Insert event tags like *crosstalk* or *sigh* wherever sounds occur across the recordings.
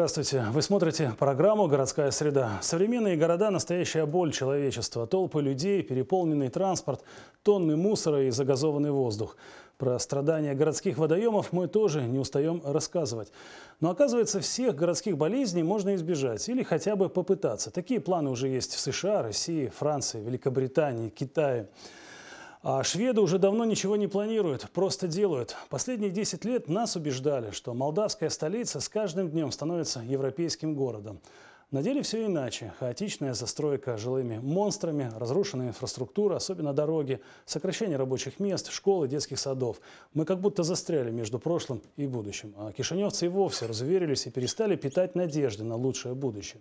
Здравствуйте. Вы смотрите программу «Городская среда». Современные города – настоящая боль человечества. Толпы людей, переполненный транспорт, тонны мусора и загазованный воздух. Про страдания городских водоемов мы тоже не устаем рассказывать. Но оказывается, всех городских болезней можно избежать или хотя бы попытаться. Такие планы уже есть в США, России, Франции, Великобритании, Китае. А шведы уже давно ничего не планируют, просто делают. Последние 10 лет нас убеждали, что молдавская столица с каждым днем становится европейским городом. На деле все иначе. Хаотичная застройка жилыми монстрами, разрушенная инфраструктура, особенно дороги, сокращение рабочих мест, школы, детских садов. Мы как будто застряли между прошлым и будущим. А кишиневцы и вовсе разуверились и перестали питать надежды на лучшее будущее.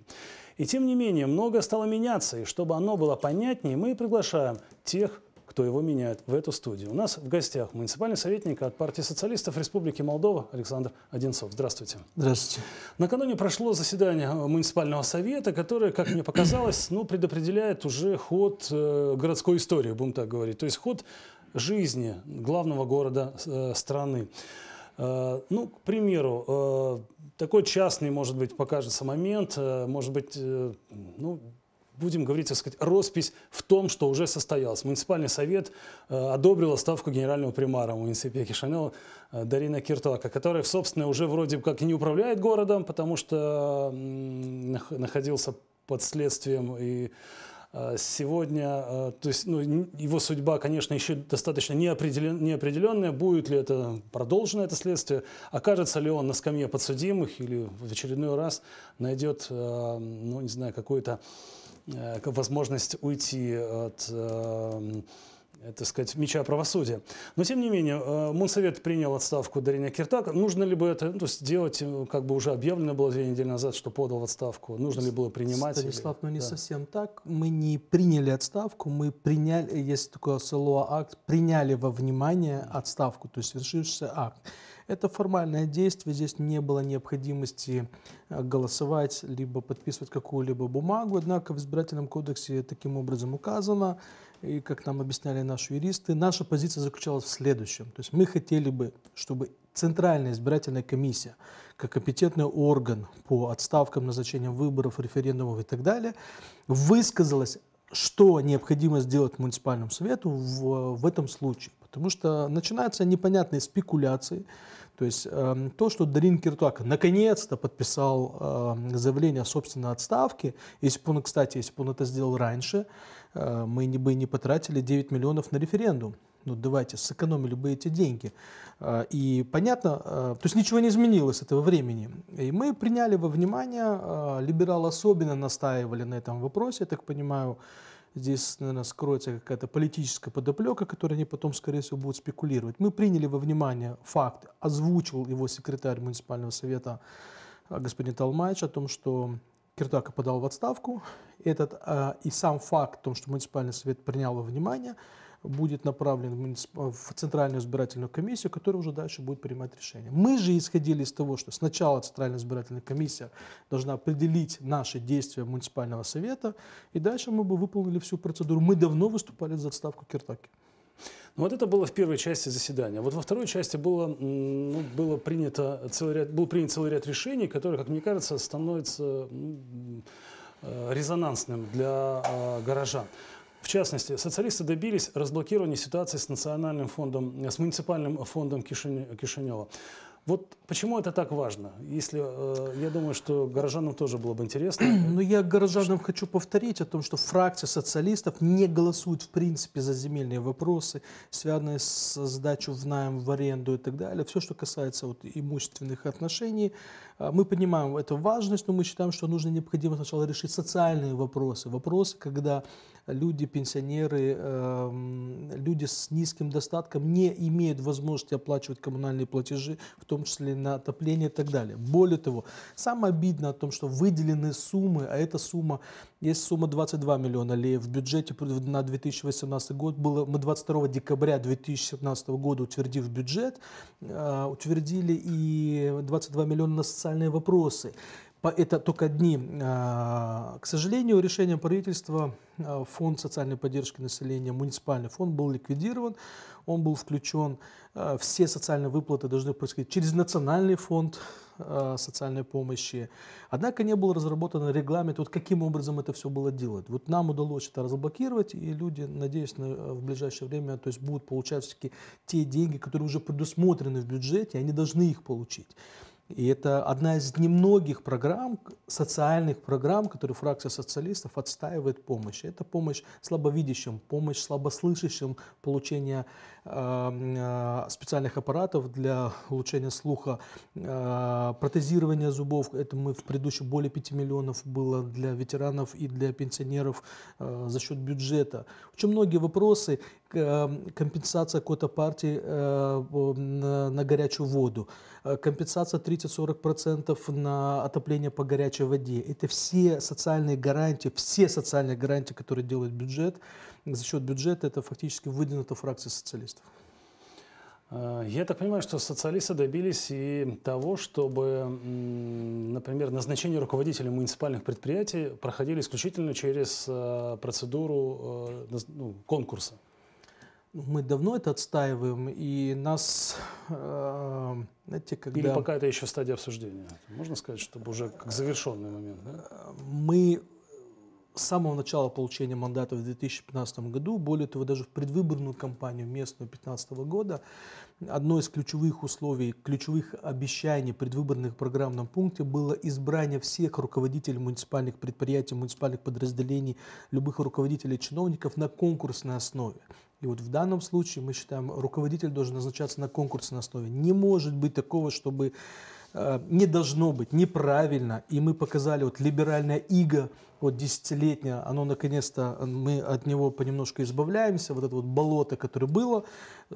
И тем не менее, многое стало меняться, и чтобы оно было понятнее, мы приглашаем тех, кто его меняет, в эту студию. У нас в гостях муниципальный советник от партии социалистов Республики Молдова Александр Одинцов. Здравствуйте. Здравствуйте. Накануне прошло заседание э, муниципального совета, которое, как мне показалось, ну, предопределяет уже ход э, городской истории, будем так говорить. То есть ход жизни главного города э, страны. Э, ну, к примеру, э, такой частный, может быть, покажется момент, может быть, ну, будем говорить, так сказать, роспись в том, что уже состоялось. Муниципальный совет э, одобрил ставку генерального примара муниципе Кишинева э, Дарина Киртака, которая, собственно, уже вроде как и не управляет городом, потому что находился под следствием и э, Сегодня, то есть ну, его судьба, конечно, еще достаточно неопределен, неопределенная, будет ли это продолжено это следствие, окажется ли он на скамье подсудимых или в очередной раз найдет, ну не знаю, какую-то Э, возможность уйти от э, э, так сказать, меча правосудия. Но, тем не менее, Монсовет принял отставку Дарина Киртака. Нужно ли бы это ну, то есть делать, как бы уже объявлено было две недели назад, что подал отставку? Нужно ли было принимать? Станислав, или... ну не да. совсем так. Мы не приняли отставку, мы приняли, есть такое СЛО акт, приняли во внимание отставку, то есть вершившийся акт. Это формальное действие, здесь не было необходимости э, голосовать, либо подписывать какую-либо бумагу, однако в избирательном кодексе таким образом указано, и как нам объясняли наши юристы, наша позиция заключалась в следующем. То есть мы хотели бы, чтобы Центральная избирательная комиссия, как компетентный орган по отставкам, назначениям выборов, референдумов и так далее, высказалась, что необходимо сделать муниципальному совету в, в этом случае. Потому что начинаются непонятные спекуляции, то есть эм, то, что Дарин Киртуак наконец-то подписал эм, заявление о собственной отставке, если бы он, кстати, если бы он это сделал раньше, э, мы не, бы не потратили 9 миллионов на референдум. Ну давайте, сэкономили бы эти деньги. Э, и понятно, э, то есть ничего не изменилось с этого времени. И мы приняли во внимание, э, либералы особенно настаивали на этом вопросе, я так понимаю, здесь, наверное, скроется какая-то политическая подоплека, которой они потом, скорее всего, будут спекулировать. Мы приняли во внимание факт, озвучил его секретарь муниципального совета э, господин Талмайч о том, что Киртака подал в отставку. Этот, э, и сам факт о том, что муниципальный совет принял во внимание – будет направлен в Центральную избирательную комиссию, которая уже дальше будет принимать решение. Мы же исходили из того, что сначала Центральная избирательная комиссия должна определить наши действия муниципального совета, и дальше мы бы выполнили всю процедуру. Мы давно выступали за отставку Киртаки. Ну, вот это было в первой части заседания. Вот во второй части было, ну, было принято целый ряд, был принят целый ряд решений, которые, как мне кажется, становятся ну, резонансным для а, горожан. В частности, социалисты добились разблокирования ситуации с национальным фондом, с муниципальным фондом Кишинева. Вот почему это так важно? Если э, я думаю, что горожанам тоже было бы интересно. *clears throat* Но я горожанам что... хочу повторить о том, что фракция социалистов не голосует в принципе за земельные вопросы, связанные с сдачей в найм, в аренду и так далее. Все, что касается вот, имущественных отношений, э, мы понимаем эту важность, но мы считаем, что нужно необходимо сначала решить социальные вопросы, вопросы, когда люди, пенсионеры, эм, люди с низким достатком не имеют возможности оплачивать коммунальные платежи, в том числе на отопление и так далее. Более того, самое обидное о том, что выделены суммы, а эта сумма, есть сумма 22 миллиона леев в бюджете на 2018 год, было, мы 22 декабря 2017 года утвердив бюджет, э, утвердили и 22 миллиона на социальные вопросы. Это только одни, а, к сожалению, решением правительства а, фонд социальной поддержки населения, муниципальный фонд был ликвидирован, он был включен, а, все социальные выплаты должны происходить через национальный фонд социальной помощи. Однако не был разработан регламент, вот каким образом это все было делать. Вот нам удалось это разблокировать, и люди, надеюсь, в ближайшее время то есть будут получать все-таки те деньги, которые уже предусмотрены в бюджете, они должны их получить. И это одна из немногих программ, социальных программ, которые фракция социалистов отстаивает помощь. Это помощь слабовидящим, помощь слабослышащим, получение Э, специальных аппаратов для улучшения слуха, э, протезирование зубов. Это мы в предыдущем более 5 миллионов было для ветеранов и для пенсионеров э, за счет бюджета. Очень многие вопросы, компенсация какой-то партии на горячую воду, компенсация 30-40% на отопление по горячей воде. Это все социальные гарантии, все социальные гарантии, которые делает бюджет, за счет бюджета это фактически выдвинута фракция социалистов. Э, я так понимаю, что социалисты добились и того, чтобы, например, назначение руководителей муниципальных предприятий проходили исключительно через э, процедуру э, ну, конкурса. Ну, мы давно это отстаиваем, и нас, знаете, когда... Или пока это еще в стадии обсуждения? Можно сказать, чтобы уже как завершенный момент, да? Мы с самого начала получения мандата в 2015 году, более того, даже в предвыборную кампанию местную 2015 года, одно из ключевых условий, ключевых обещаний предвыборных программном пункте было избрание всех руководителей муниципальных предприятий, муниципальных подразделений, любых руководителей, чиновников на конкурсной основе. И вот в данном случае мы считаем, руководитель должен назначаться на конкурсной основе. Не может быть такого, чтобы Э, не должно быть, неправильно. И мы показали, вот либеральное иго, вот десятилетнее, оно наконец-то, мы от него понемножку избавляемся, вот это вот болото, которое было,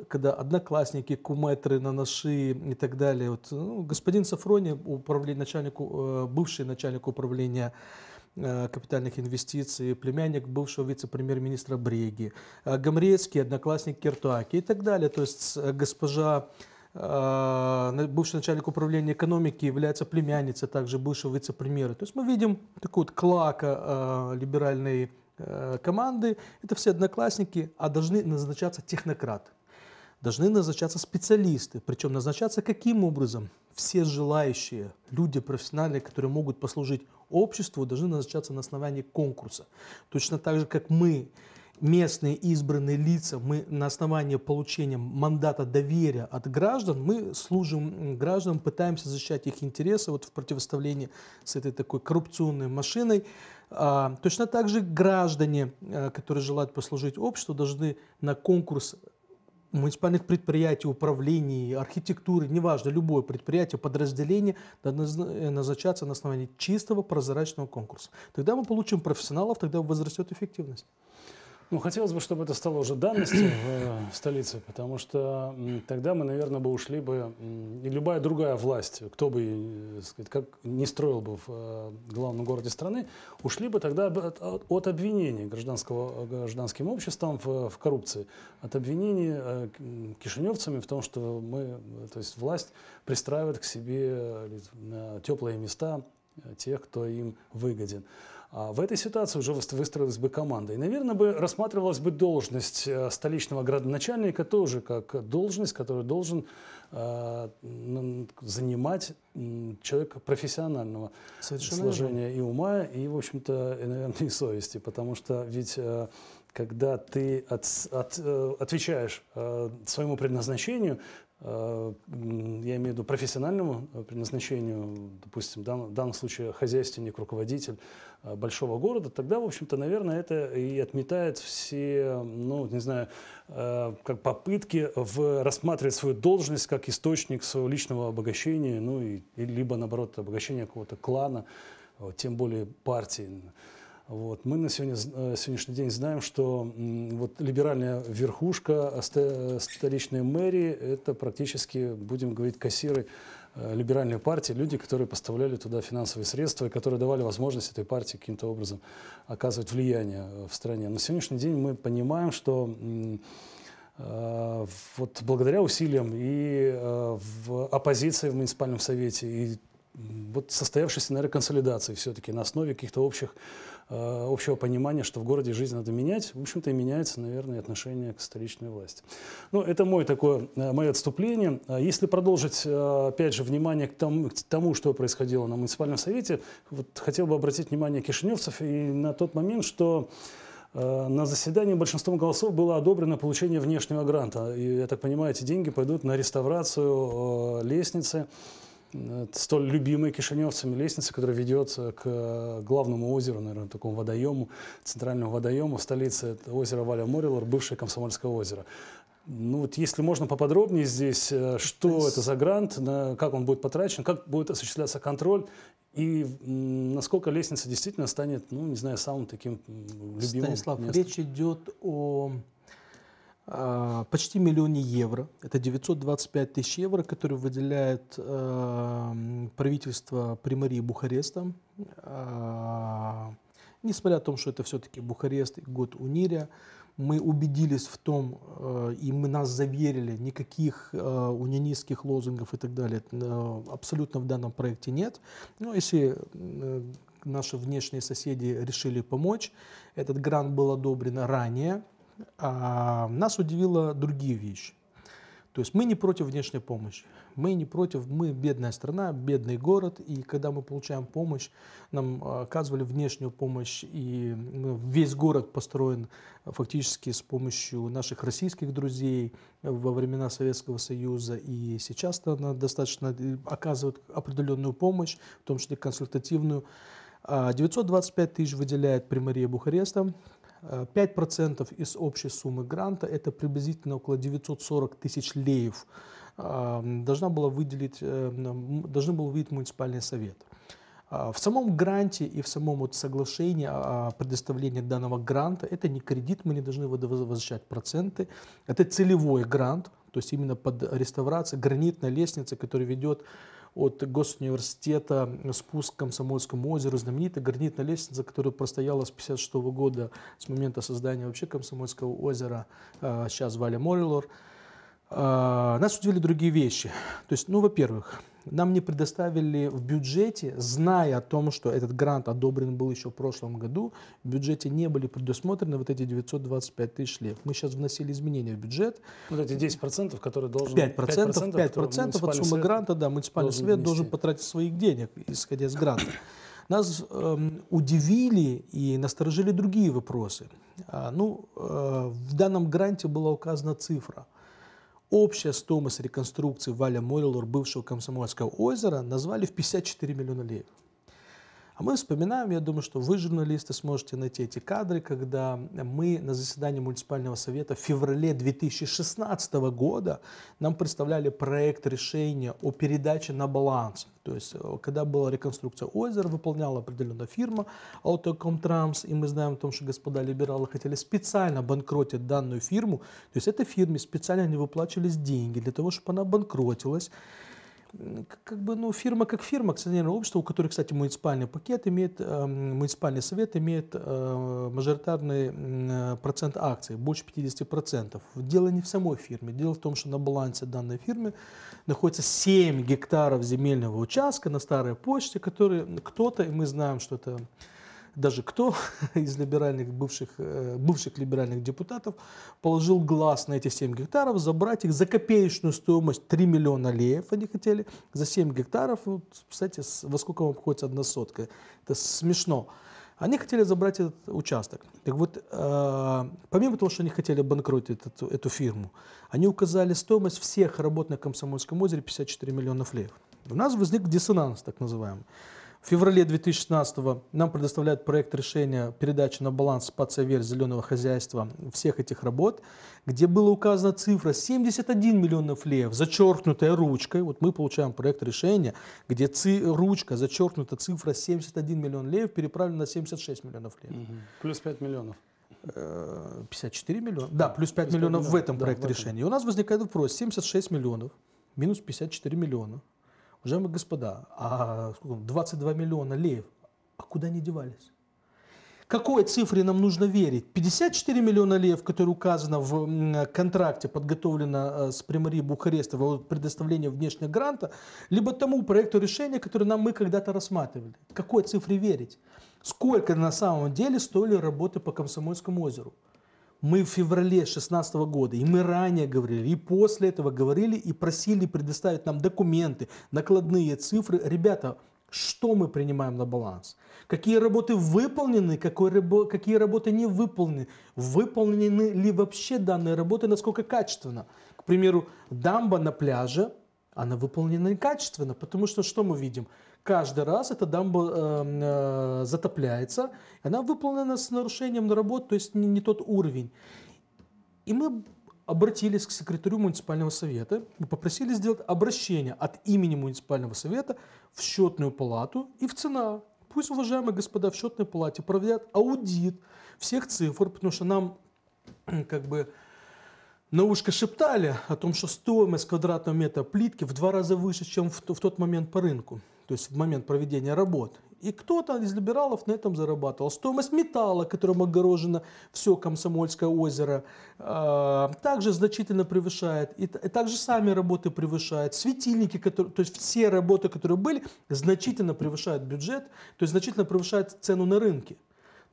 когда одноклассники, кумэтры, наноши и так далее. Вот, ну, господин Сафрони, управление, начальнику, э, бывший начальник управления э, капитальных инвестиций, племянник бывшего вице-премьер-министра Бреги, Гамрецкий, одноклассник Киртуаки и так далее. То есть госпожа а, бывший начальник управления экономики является племянницей также бывшего вице-премьера. То есть мы видим такую вот клака либеральной э, команды. Это все одноклассники, а должны назначаться технократы. Должны назначаться специалисты. Причем назначаться каким образом? Все желающие, люди профессиональные, которые могут послужить обществу, должны назначаться на основании конкурса. Точно так же, как мы местные избранные лица, мы на основании получения мандата доверия от граждан, мы служим гражданам, пытаемся защищать их интересы вот в противоставлении с этой такой коррупционной машиной. А, точно так же граждане, э, которые желают послужить обществу, должны на конкурс муниципальных предприятий, управлений, архитектуры, неважно, любое предприятие, подразделение э, назначаться на основании чистого прозрачного конкурса. Тогда мы получим профессионалов, тогда возрастет эффективность. Ну, хотелось бы, чтобы это стало уже данностью в э, столице, потому что тогда мы, наверное, бы ушли бы, и любая другая власть, кто бы, э, сказать, как не строил бы в э, главном городе страны, ушли бы тогда от, от обвинений гражданского, гражданским обществом в, в коррупции, от обвинений кишиневцами в том, что мы, то есть власть пристраивает к себе теплые места тех, кто им выгоден. А в этой ситуации уже выстроилась бы команда. И, наверное, бы рассматривалась бы должность э, столичного градоначальника тоже как должность, которую должен э, занимать человек профессионального Совершенно сложения и ума, и, в общем-то, и, э, наверное, и совести. Потому что ведь э, когда ты от, от, э, отвечаешь э, своему предназначению, Э, я имею в виду профессиональному э, предназначению, допустим, в данном случае хозяйственник, руководитель э, большого города, тогда, в общем-то, наверное, это и отметает все, ну, не знаю, как попытки в рассматривать свою должность как источник своего личного обогащения, ну, и, и либо, наоборот, обогащения какого-то клана, тем более партии. Вот. Мы на сегодня, э, сегодняшний день знаем, что вот, либеральная верхушка э, э, столичной мэрии – это практически, будем говорить, кассиры либеральной партии, люди, которые поставляли туда финансовые средства и которые давали возможность этой партии каким-то образом оказывать влияние в стране. На сегодняшний день мы понимаем, что вот благодаря усилиям и в оппозиции в муниципальном совете, и вот состоявшейся, наверное, консолидации все-таки на основе каких-то общих Э, общего понимания, что в городе жизнь надо менять, в общем-то и меняется, наверное, отношение к столичной власти. Ну, это мое такое, э, мое отступление. А если продолжить, э, опять же, внимание к тому, к тому, что происходило на муниципальном совете, вот хотел бы обратить внимание кишиневцев и на тот момент, что на заседании большинством голосов было одобрено получение внешнего гранта. И, я так понимаю, эти деньги пойдут на реставрацию лестницы, столь любимой кишиневцами лестницы, которая ведет к э, главному озеру, наверное, такому водоему, центральному водоему столицы озера Валя Морилор, бывшее Комсомольское озеро. Ну вот если можно поподробнее здесь, э, что есть... это за грант, как он будет потрачен, как будет осуществляться контроль и насколько лестница действительно станет, ну не знаю, самым таким любимым Станислав, местом. речь идет о а, почти миллионе евро. Это 925 тысяч евро, которые выделяет э, правительство Примарии Бухареста. Э, несмотря на то, что это все-таки Бухарест и год униря, мы убедились в том, э, и мы нас заверили, никаких э, унионистских лозунгов и так далее э, абсолютно в данном проекте нет. Но ну, если э, наши внешние соседи решили помочь, этот грант был одобрен ранее, а нас удивило другие вещи. То есть мы не против внешней помощи. Мы не против, мы бедная страна, бедный город, и когда мы получаем помощь, нам а, оказывали внешнюю помощь, и ну, весь город построен фактически с помощью наших российских друзей э, во времена Советского Союза, и сейчас она достаточно э, оказывает определенную помощь, в том числе консультативную. 925 а, тысяч выделяет примария Бухареста, 5% из общей суммы гранта, это приблизительно около 940 тысяч леев, а, должна была выделить, э, должен был выделить муниципальный совет. А, в самом гранте и в самом вот соглашении о а, предоставлении данного гранта это не кредит, мы не должны возвращать проценты, это целевой грант, то есть именно под реставрацию гранитной лестницы, которая ведет от Госуниверситета, э, спуск к Комсомольскому озеру, знаменитая гранитная лестница, которая простояла с 56 года, с момента создания вообще Комсомольского озера, э, сейчас звали Морилор. А, нас удивили другие вещи. То есть, ну, во-первых, нам не предоставили в бюджете, зная о том, что этот грант одобрен был еще в прошлом году, в бюджете не были предусмотрены вот эти 925 тысяч лев. Мы сейчас вносили изменения в бюджет. Вот эти 10%, которые должны. 5%, 5%, 5 от суммы свет гранта, да, муниципальный должен свет внести. должен потратить своих денег, исходя из гранта. Нас э, удивили и насторожили другие вопросы. А, ну, э, в данном гранте была указана цифра – Общая стоимость реконструкции Валя Морилор бывшего Комсомольского озера назвали в 54 миллиона лей. А мы вспоминаем, я думаю, что вы, журналисты, сможете найти эти кадры, когда мы на заседании муниципального совета в феврале 2016 года нам представляли проект решения о передаче на баланс. То есть, э, когда была реконструкция озера, выполняла определенная фирма Autocomtrans, и мы знаем о том, что господа либералы хотели специально банкротить данную фирму. То есть, этой фирме специально не выплачивались деньги для того, чтобы она банкротилась как бы, ну, фирма как фирма, акционерное общество, у которой, кстати, муниципальный пакет имеет, э, муниципальный совет имеет э, мажоритарный э, процент акций, больше 50%. Дело не в самой фирме, дело в том, что на балансе данной фирмы находится 7 гектаров земельного участка на старой почте, который кто-то, и мы знаем, что это даже кто *laughs* из либеральных, бывших, э, бывших либеральных депутатов положил глаз на эти 7 гектаров, забрать их за копеечную стоимость 3 миллиона леев они хотели, за 7 гектаров, ну, кстати, во сколько вам обходится одна сотка, это смешно. Они хотели забрать этот участок. Так вот, э, помимо того, что они хотели банкротить эту, эту фирму, они указали стоимость всех работ на Комсомольском озере 54 миллиона леев У нас возник диссонанс, так называемый. В феврале 2016 нам предоставляют проект решения передачи на баланс ПАЦ-Верь зеленого хозяйства всех этих работ, где была указана цифра 71 миллионов лев, зачеркнутая ручкой. Вот мы получаем проект решения, где ци ручка, зачеркнута цифра 71 миллион лев переправлена на 76 миллионов лев. Плюс 5 миллионов. 54 э, миллиона, да, плюс 5 миллионов, в этом проекте решения. И у нас возникает вопрос, 76 миллионов минус 54 миллиона – Уважаемые господа, а 22 миллиона леев, а куда они девались? Какой цифре нам нужно верить? 54 миллиона леев, которые указано в контракте, подготовлено э, с примарией Бухареста во предоставление внешнего гранта, либо тому проекту решения, который нам мы когда-то рассматривали. Какой цифре верить? Сколько на самом деле стоили работы по Комсомольскому озеру? мы в феврале 2016 года, и мы ранее говорили, и после этого говорили, и просили предоставить нам документы, накладные цифры. Ребята, что мы принимаем на баланс? Какие работы выполнены, какой, какие работы не выполнены? Выполнены ли вообще данные работы, насколько качественно? К примеру, дамба на пляже, она выполнена некачественно, потому что что мы видим? Каждый раз эта дамба эм, э, затопляется, она выполнена с нарушением на работу, то есть не, не тот уровень. И мы обратились к секретарю муниципального совета мы попросили сделать обращение от имени муниципального совета в счетную палату и в ЦенА. Пусть, уважаемые господа, в счетной палате проведят аудит всех цифр, потому что нам как бы на ушко шептали о том, что стоимость квадратного метра плитки в два раза выше, чем в, в тот момент по рынку то есть в момент проведения работ. И кто-то из либералов на этом зарабатывал. Стоимость металла, которым огорожено все Комсомольское озеро, э, также значительно превышает. И, также сами работы превышают. Светильники, которые, то есть все работы, которые были, значительно превышают бюджет, то есть значительно превышают цену на рынке.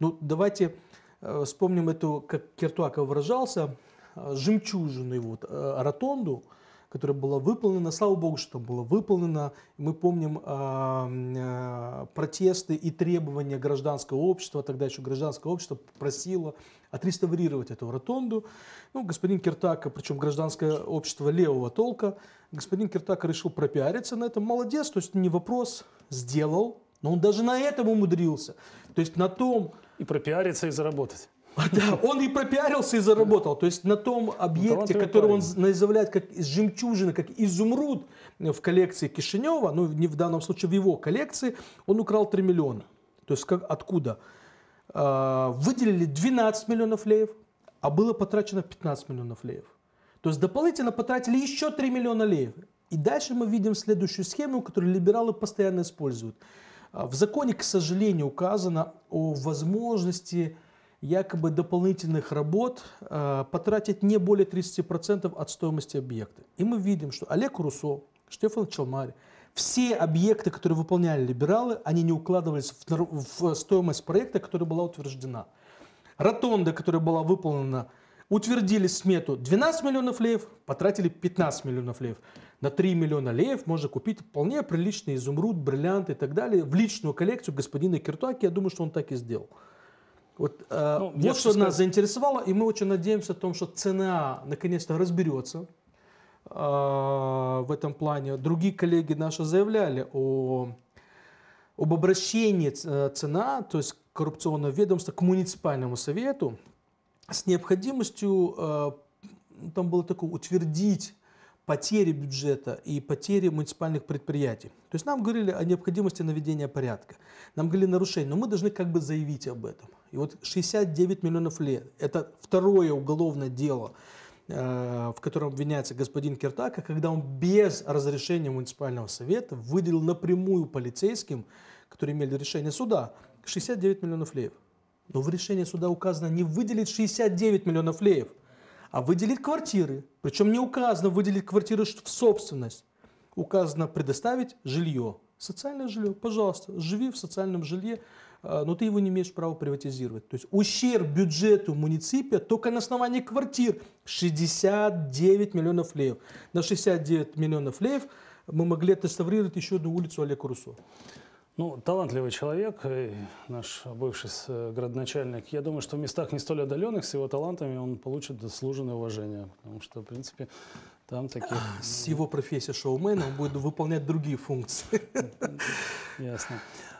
Ну, давайте э, вспомним эту, как Киртуаков выражался, жемчужину, вот, э, ротонду – которая была выполнена. Слава Богу, что там было выполнено. Мы помним а, а, протесты и требования гражданского общества, тогда еще гражданское общество просило отреставрировать эту ротонду. Ну, господин Киртак, причем гражданское общество левого толка, господин Киртак решил пропиариться на этом. Молодец, то есть не вопрос, сделал, но он даже на этом умудрился. То есть на том... И пропиариться, и заработать. Да, он и пропиарился, и заработал. То есть на том объекте, который он заявляет как из жемчужины, как изумруд в коллекции Кишинева, ну не в данном случае в его коллекции, он украл 3 миллиона. То есть как, откуда? А, выделили 12 миллионов леев, а было потрачено 15 миллионов леев. То есть дополнительно потратили еще 3 миллиона леев. И дальше мы видим следующую схему, которую либералы постоянно используют. А, в законе, к сожалению, указано о возможности якобы дополнительных работ э, потратить не более 30% от стоимости объекта. И мы видим, что Олег Руссо, Штефан Челмарь, все объекты, которые выполняли либералы, они не укладывались в, в стоимость проекта, которая была утверждена. Ротонда, которая была выполнена, утвердили смету 12 миллионов леев, потратили 15 миллионов леев. На 3 миллиона леев можно купить вполне приличный изумруд, бриллиант и так далее в личную коллекцию господина Киртуаки. Я думаю, что он так и сделал. Вот, э, ну, вот что сказать... нас заинтересовало, и мы очень надеемся о том, что ЦНА наконец-то разберется э, в этом плане. Другие коллеги наши заявляли о, об обращении ЦНА, э, то есть коррупционного ведомства, к муниципальному совету с необходимостью, э, там было такое, утвердить потери бюджета и потери муниципальных предприятий. То есть нам говорили о необходимости наведения порядка, нам говорили нарушения, но мы должны как бы заявить об этом. И вот 69 миллионов лет, это второе уголовное дело, э, в котором обвиняется господин Киртака, когда он без разрешения муниципального совета выделил напрямую полицейским, которые имели решение суда, 69 миллионов леев. Но в решении суда указано не выделить 69 миллионов леев, а выделить квартиры. Причем не указано выделить квартиры в собственность. Указано предоставить жилье. Социальное жилье, пожалуйста, живи в социальном жилье, э, но ты его не имеешь права приватизировать. То есть ущерб бюджету муниципия только на основании квартир 69 миллионов леев. На 69 миллионов леев мы могли отреставрировать еще одну улицу Олега Руссо. Ну, талантливый человек, э, наш бывший э, городначальник. Я думаю, что в местах не столь отдаленных с его талантами он получит заслуженное уважение. Потому что, в принципе, там такие. Ну, с его профессией шоумена он будет выполнять другие функции. *laughs* Ясно.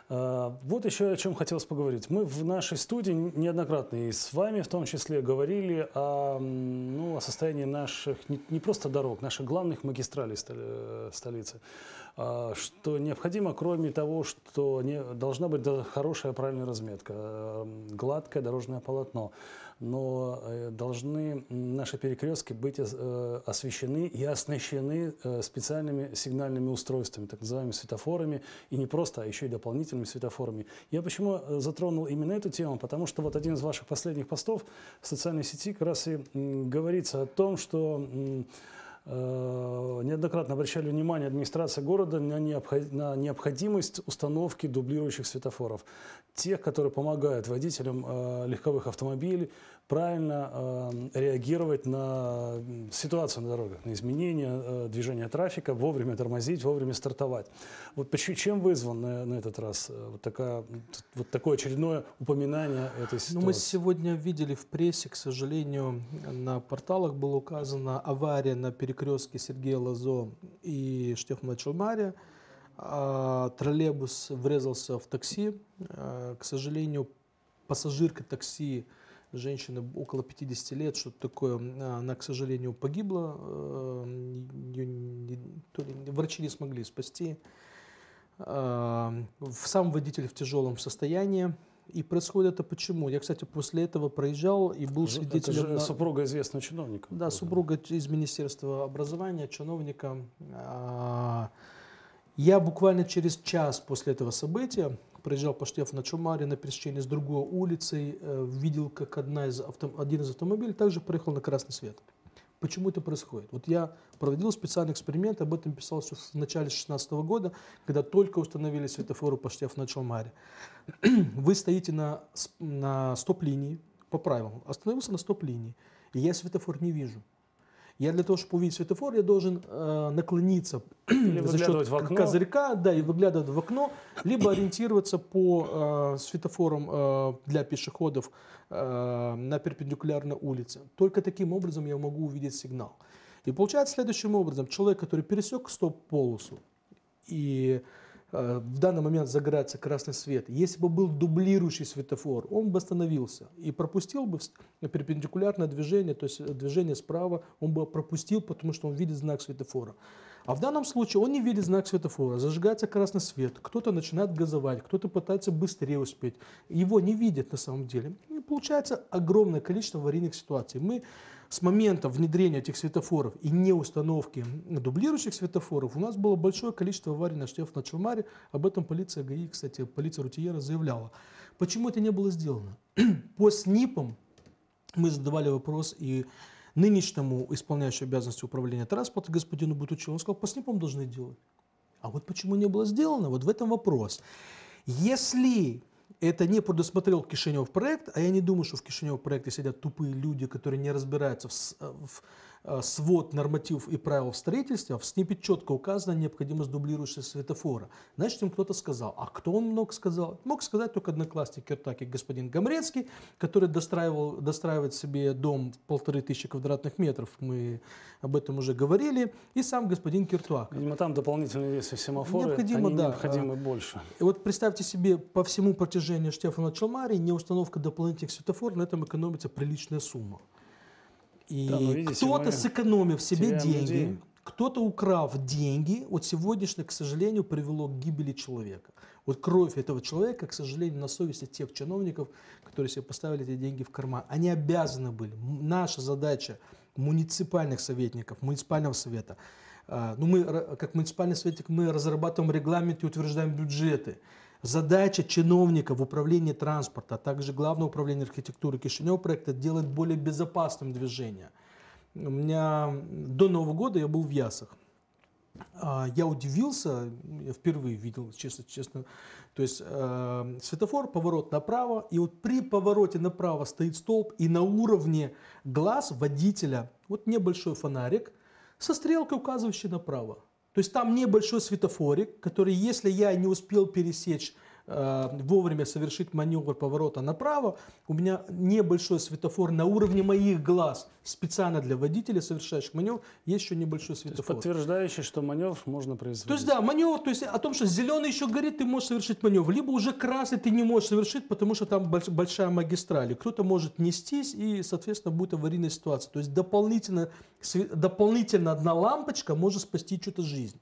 А, вот еще о чем хотелось поговорить. Мы в нашей студии неоднократно и с вами в том числе говорили о, ну, о состоянии наших, не, не просто дорог, наших главных магистралей э, столицы. А, что необходимо, кроме того, что не, должна быть хорошая правильная разметка, а, гладкое дорожное полотно, но э, должны наши перекрестки быть э, освещены и оснащены э, специальными сигнальными устройствами, так называемыми светофорами, и не просто, а еще и дополнительными светофорами. Я почему затронул именно эту тему? Потому что вот один из ваших последних постов в социальной сети как раз и говорится о том, что Э, неоднократно обращали внимание администрации города на, необходимость установки дублирующих светофоров. Тех, которые помогают водителям э, легковых автомобилей правильно э, реагировать на ситуацию на дорогах, на изменения э, движения трафика, вовремя тормозить, вовремя стартовать. Вот почему, чем вызван на, на этот раз э, вот, такая, вот такое очередное упоминание этой ситуации? Ну, мы сегодня видели в прессе, к сожалению, на порталах было указано авария на перекрестке Сергея Лазо и Штехмана Челмария. А, троллейбус врезался в такси. Э, к сожалению, пассажирка такси женщины около 50 лет, что-то такое. А, она, к сожалению, погибла. Э, Ее то ли, врачи не смогли спасти. А, сам водитель в тяжелом состоянии. И происходит это почему? Я, кстати, после этого проезжал и был ну, свидетелем... Это же на... супруга известного чиновника. Да, супруга из Министерства образования, чиновника. А, я буквально через час после этого события проезжал Паштеф на Чумаре на пересечении с другой улицей, э, видел, как одна из авто, один из автомобилей также проехал на красный свет. Почему это происходит? Вот я проводил специальный эксперимент, об этом писал еще в начале 2016 года, когда только установили светофоры Паштеф на Чалмаре. *clears throat* Вы стоите на, на стоп-линии, по правилам, остановился на стоп-линии, и я светофор не вижу. Я для того, чтобы увидеть светофор, я должен э, наклониться *clears throat* за счет в окно. козырька, да, и выглядывать в окно, либо ориентироваться по э, светофорам э, для пешеходов э, на перпендикулярной улице. Только таким образом я могу увидеть сигнал. И получается следующим образом, человек, который пересек стоп-полосу и Э, в данный момент загорается красный свет, если бы был дублирующий светофор, он бы остановился и пропустил бы э, перпендикулярное движение, то есть э, движение справа, он бы пропустил, потому что он видит знак светофора. А в данном случае он не видит знак светофора, зажигается красный свет, кто-то начинает газовать, кто-то пытается быстрее успеть, его не видят на самом деле. И получается огромное количество аварийных ситуаций. Мы с момента внедрения этих светофоров и не установки дублирующих светофоров у нас было большое количество аварий на штеф на Челмаре. Об этом полиция ГАИ, кстати, полиция Рутиера заявляла. Почему это не было сделано? *clears throat* По СНИПам мы задавали вопрос и нынешнему исполняющему обязанности управления транспорта господину Бутучеву. Он сказал, по СНИПам должны делать. А вот почему не было сделано, вот в этом вопрос. Если это не предусмотрел Кишинев проект, а я не думаю, что в Кишинев проекте сидят тупые люди, которые не разбираются в, э, в Э, свод норматив и правил строительства, в СНИПе четко указана необходимость дублирующего светофора. Значит, им кто-то сказал. А кто он мог сказал? Мог сказать только одноклассник Киртаки, господин Гамрецкий, который достраивал, достраивает себе дом в полторы тысячи квадратных метров. Мы об этом уже говорили. И сам господин Киртуак. Видимо, там дополнительные весы семафоры. Необходимо, они да. Необходимы больше. И вот представьте себе, по всему протяжению Штефана Челмари не установка дополнительных светофоров, на этом экономится приличная сумма. И да, кто-то мы... сэкономив себе деньги, деньги, кто-то украв деньги, вот сегодняшнее, к сожалению, привело к гибели человека. Вот кровь этого человека, к сожалению, на совести тех чиновников, которые себе поставили эти деньги в карман. Они обязаны были. Наша задача муниципальных советников, муниципального совета. А, ну, мы, как муниципальный советник, мы разрабатываем регламент и утверждаем бюджеты. Задача чиновников управления транспорта, а также Главного управления архитектуры Кишинева проекта делать более безопасным движение. У меня до Нового года я был в Ясах. А, я удивился, я впервые видел, честно, честно. То есть э, светофор, поворот направо, и вот при повороте направо стоит столб, и на уровне глаз водителя вот небольшой фонарик со стрелкой, указывающей направо. То есть там небольшой светофорик, который, если я не успел пересечь Э, вовремя совершить маневр поворота направо. У меня небольшой светофор на уровне моих глаз. Специально для водителя совершающих маневр, есть еще небольшой светофор. подтверждающий, что маневр можно произвести. То есть да, маневр, то есть о том, что зеленый еще горит, ты можешь совершить маневр. Либо уже красный ты не можешь совершить, потому что там большая магистраль. Кто-то может нестись и, соответственно, будет аварийная ситуация. То есть дополнительно, дополнительно одна лампочка может спасти что-то жизнь.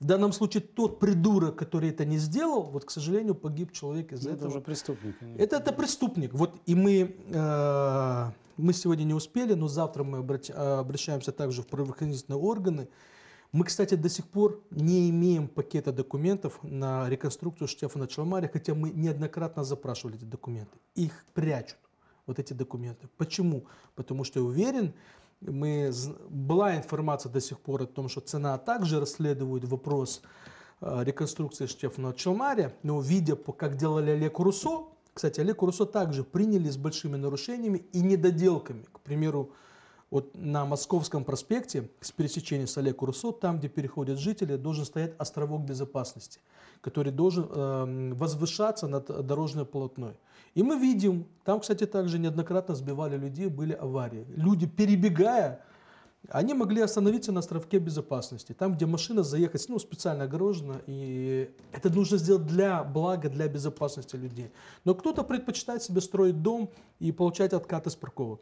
В данном случае тот придурок, который это не сделал, вот, к сожалению, погиб человек из-за этого. Это уже преступник. Это, это преступник. Вот и мы, э, мы сегодня не успели, но завтра мы э, обращаемся также в правоохранительные органы. Мы, кстати, до сих пор не имеем пакета документов на реконструкцию Штефана Челмаря, хотя мы неоднократно запрашивали эти документы. Их прячут, вот эти документы. Почему? Потому что я уверен, мы, была информация до сих пор о том, что цена также расследует вопрос э, реконструкции Штефана Челмаря, но видя, как делали Олег Руссо, кстати, Олег Руссо также приняли с большими нарушениями и недоделками. К примеру, вот на Московском проспекте, с пересечения с Олег Руссо, там, где переходят жители, должен стоять островок безопасности, который должен э, возвышаться над дорожной полотной. И мы видим, там, кстати, также неоднократно сбивали людей, были аварии. Люди, перебегая, они могли остановиться на островке безопасности, там, где машина заехать, ну, специально огорожена, и это нужно сделать для блага, для безопасности людей. Но кто-то предпочитает себе строить дом и получать откаты с парковок.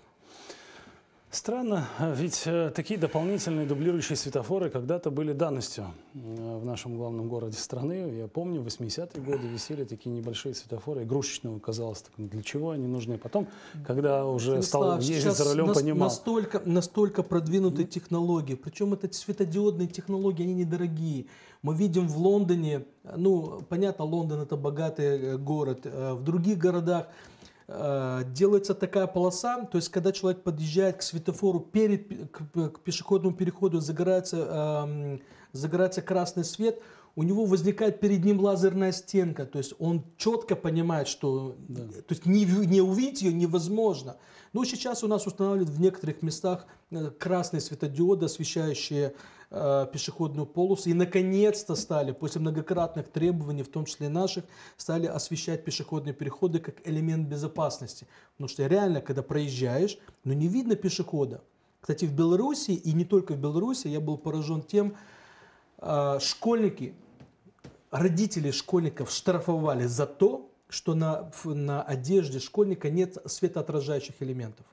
Странно, а ведь э, такие дополнительные дублирующие светофоры когда-то были данностью э, в нашем главном городе страны. Я помню, в 80-е годы висели такие небольшие светофоры, игрушечного, казалось, для чего они нужны. Потом, когда уже Станислав, стал ездить за рулем, нас, понимал. Настолько, настолько продвинутые технологии, причем это светодиодные технологии, они недорогие. Мы видим в Лондоне, ну, понятно, Лондон это богатый э, город, в других городах Э, делается такая полоса, то есть когда человек подъезжает к светофору перед к, к пешеходному переходу, загорается, э, загорается красный свет, у него возникает перед ним лазерная стенка, то есть он четко понимает, что да. то есть не, не увидеть ее невозможно. Но сейчас у нас устанавливают в некоторых местах э, красные светодиоды, освещающие э, пешеходную полосу. И наконец-то стали, после многократных требований, в том числе и наших, стали освещать пешеходные переходы как элемент безопасности. Потому что реально, когда проезжаешь, ну не видно пешехода. Кстати, в Беларуси, и не только в Беларуси, я был поражен тем, э, школьники, родители школьников штрафовали за то, что на, на одежде школьника нет светоотражающих элементов.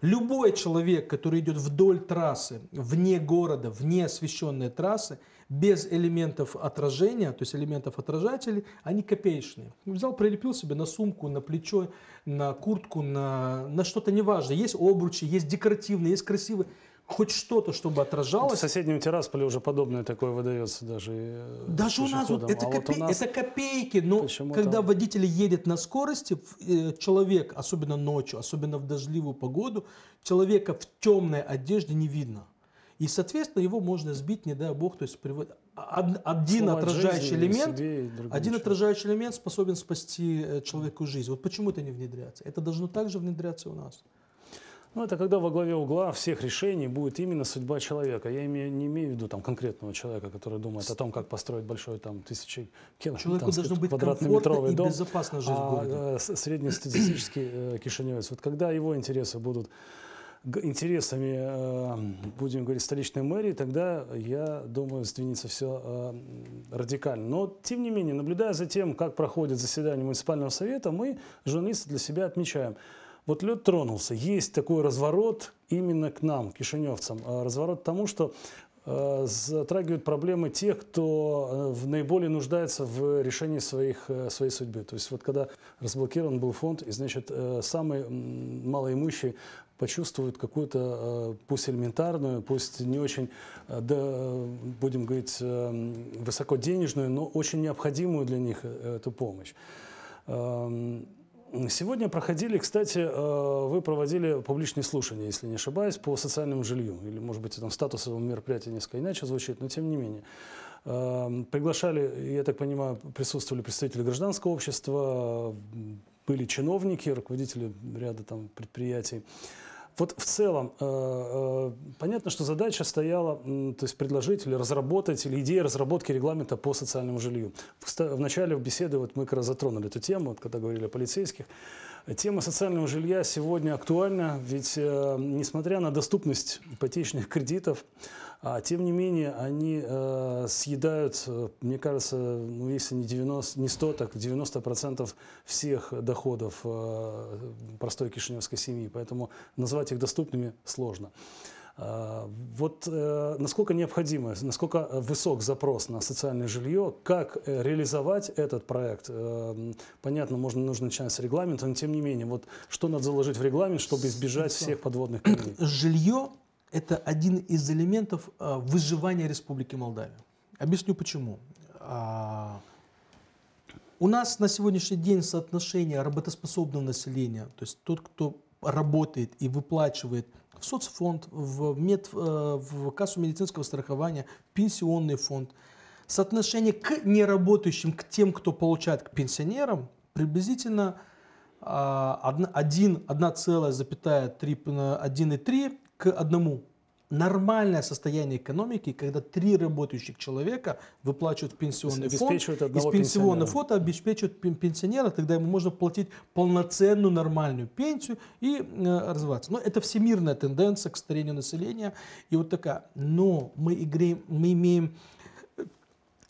Любой человек, который идет вдоль трассы, вне города, вне освещенной трассы, без элементов отражения, то есть элементов отражателей, они копеечные. Взял, прилепил себе на сумку, на плечо, на куртку, на, на что-то неважно. Есть обручи, есть декоративные, есть красивые хоть что-то, чтобы отражалось. в соседнем Тирасполе уже подобное такое выдается даже. Э, даже у нас, вот, это, а копе... вот у нас это копейки, но когда водитель едет на скорости, э, человек, особенно ночью, особенно в дождливую погоду, человека в темной одежде не видно. И, соответственно, его можно сбить, не дай бог, то есть привод... А, один Сломать отражающий элемент, один человек. отражающий элемент способен спасти э, человеку жизнь. Вот почему это не внедряется? Это должно также внедряться у нас. Ну, это когда во главе угла всех решений будет именно судьба человека. Я имею, не имею в виду там, конкретного человека, который думает о том, как построить большой там, тысячи кем, Человеку там, быть дом, безопасно жить а, в городе. А, среднестатистический э, кишиневец. Вот когда его интересы будут интересами, э, будем говорить, столичной мэрии, тогда, я думаю, сдвинется все э, радикально. Но, тем не менее, наблюдая за тем, как проходит заседание муниципального совета, мы, журналисты, для себя отмечаем – вот лед тронулся. Есть такой разворот именно к нам, кишиневцам. А, разворот к тому, что э, затрагивают проблемы тех, кто э, в наиболее нуждается в решении своих, э, своей судьбы. То есть вот когда разблокирован был фонд, и, значит, самые малоимущие почувствуют какую-то, пусть элементарную, пусть не очень, да, будем говорить, высокоденежную, но очень необходимую для них эту помощь. Эм, Сегодня проходили, кстати, э, вы проводили публичные слушания, если не ошибаюсь, по социальному жилью. Или, может быть, там статусовому мероприятию несколько иначе звучит, но тем не менее. Эм, приглашали, я так понимаю, присутствовали представители гражданского общества, были чиновники, руководители ряда там предприятий. Вот в целом, э, э, понятно, что задача стояла, то есть предложить или разработать, или идея разработки регламента по социальному жилью. В начале беседы вот мы как раз затронули эту тему, вот, когда говорили о полицейских. Тема социального жилья сегодня актуальна, ведь э, несмотря на доступность ипотечных кредитов, а, тем не менее, они э, съедают, э, мне кажется, ну, если не, 90, не 100, так 90% всех доходов э, простой кишиневской семьи. Поэтому назвать их доступными сложно. А, вот э, насколько необходимо, насколько высок запрос на социальное жилье, как э, реализовать этот проект, понятно, можно нужно начинать с регламента, но тем не менее, вот что надо заложить в регламент, чтобы избежать всех подводных камней? Жилье это один из элементов э, выживания Республики Молдавия. Объясню почему. А, у нас на сегодняшний день соотношение работоспособного населения, то есть тот, кто работает и выплачивает в соцфонд, в, мед, э, в кассу медицинского страхования, пенсионный фонд, соотношение к неработающим, к тем, кто получает, к пенсионерам, приблизительно 1,3 а, к одному. Нормальное состояние экономики, когда три работающих человека выплачивают пенсионный фонд, из пенсионного фонда обеспечивают пенсионера, тогда ему можно платить полноценную нормальную пенсию и э, развиваться. Но это всемирная тенденция к старению населения и вот такая. Но мы, играем, мы имеем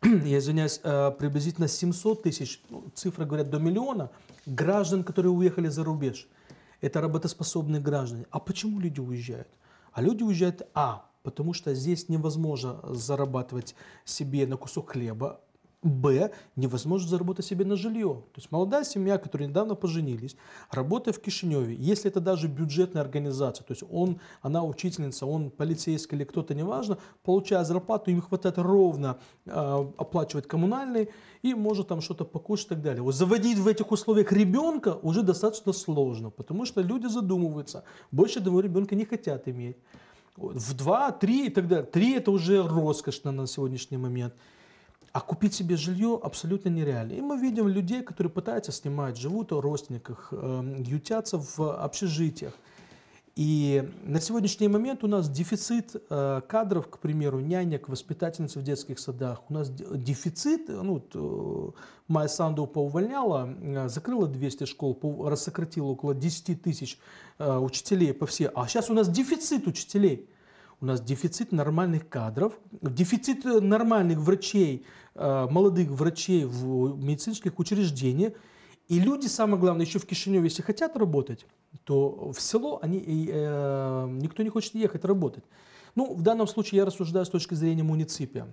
я извиняюсь, э, приблизительно 700 тысяч, ну, цифры говорят до миллиона, граждан, которые уехали за рубеж – это работоспособные граждане. А почему люди уезжают? А люди уезжают, а, потому что здесь невозможно зарабатывать себе на кусок хлеба, Б. Невозможно заработать себе на жилье. То есть молодая семья, которые недавно поженились, работая в Кишиневе, если это даже бюджетная организация, то есть он, она учительница, он полицейский или кто-то, неважно, получая зарплату, им хватает ровно э, оплачивать коммунальные и может там что-то покушать и так далее. Вот заводить в этих условиях ребенка уже достаточно сложно, потому что люди задумываются, больше одного ребенка не хотят иметь. В два, три и так далее. Три это уже роскошь на, на сегодняшний момент. А купить себе жилье абсолютно нереально. И мы видим людей, которые пытаются снимать, живут у родственниках, эм, ютятся в общежитиях. И на сегодняшний момент у нас дефицит э, кадров, к примеру, нянек, воспитательниц в детских садах. У нас дефицит, ну, э, Майя Санду поувольняла, э, закрыла 200 школ, рассократила около 10 тысяч учителей по всей. А сейчас у нас дефицит учителей – у нас дефицит нормальных кадров, дефицит э, нормальных врачей, э, молодых врачей в медицинских учреждениях. И люди, самое главное, еще в Кишиневе, если хотят работать, то в село они, э, никто не хочет ехать работать. Ну, в данном случае я рассуждаю с точки зрения муниципия.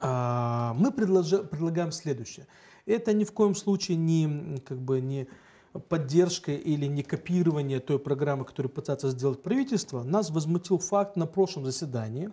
А, мы предложа, предлагаем следующее. Это ни в коем случае не, как бы, не поддержкой или не копирование той программы, которую пытается сделать правительство, нас возмутил факт на прошлом заседании.